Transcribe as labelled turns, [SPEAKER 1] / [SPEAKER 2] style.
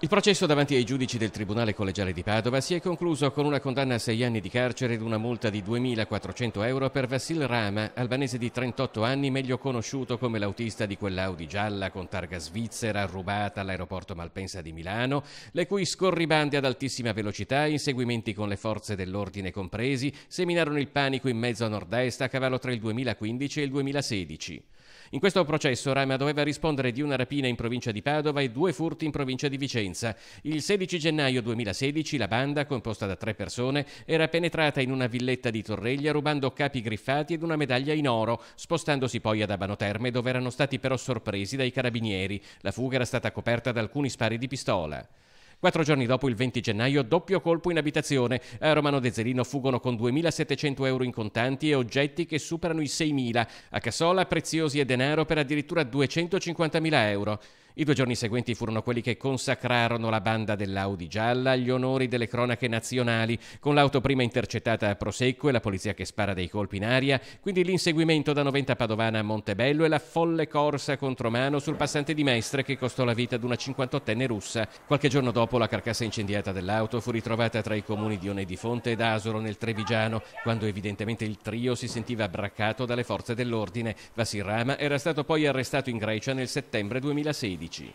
[SPEAKER 1] Il processo davanti ai giudici del Tribunale Collegiale di Padova si è concluso con una condanna a sei anni di carcere ed una multa di 2.400 euro per Vassil Rama, albanese di 38 anni, meglio conosciuto come l'autista di quell'Audi gialla con targa svizzera rubata all'aeroporto Malpensa di Milano, le cui scorribande ad altissima velocità, inseguimenti con le forze dell'ordine compresi, seminarono il panico in mezzo a nord-est a cavallo tra il 2015 e il 2016. In questo processo Rama doveva rispondere di una rapina in provincia di Padova e due furti in provincia di Vicenza. Il 16 gennaio 2016 la banda, composta da tre persone, era penetrata in una villetta di Torreglia rubando capi griffati ed una medaglia in oro, spostandosi poi ad Abano Terme dove erano stati però sorpresi dai carabinieri. La fuga era stata coperta da alcuni spari di pistola. Quattro giorni dopo, il 20 gennaio, doppio colpo in abitazione. A Romano Zerino fuggono con 2.700 euro in contanti e oggetti che superano i 6.000. A Cassola preziosi e denaro per addirittura 250.000 euro. I due giorni seguenti furono quelli che consacrarono la banda dell'Audi gialla agli onori delle cronache nazionali, con l'auto prima intercettata a Prosecco e la polizia che spara dei colpi in aria, quindi l'inseguimento da 90 Padovana a Montebello e la folle corsa contromano sul passante di Mestre che costò la vita ad una 58enne russa. Qualche giorno dopo la carcassa incendiata dell'auto fu ritrovata tra i comuni di One di Fonte ed Asolo nel Trevigiano, quando evidentemente il trio si sentiva braccato dalle forze dell'ordine. Vassirama era stato poi arrestato in Grecia nel settembre 2016. 이지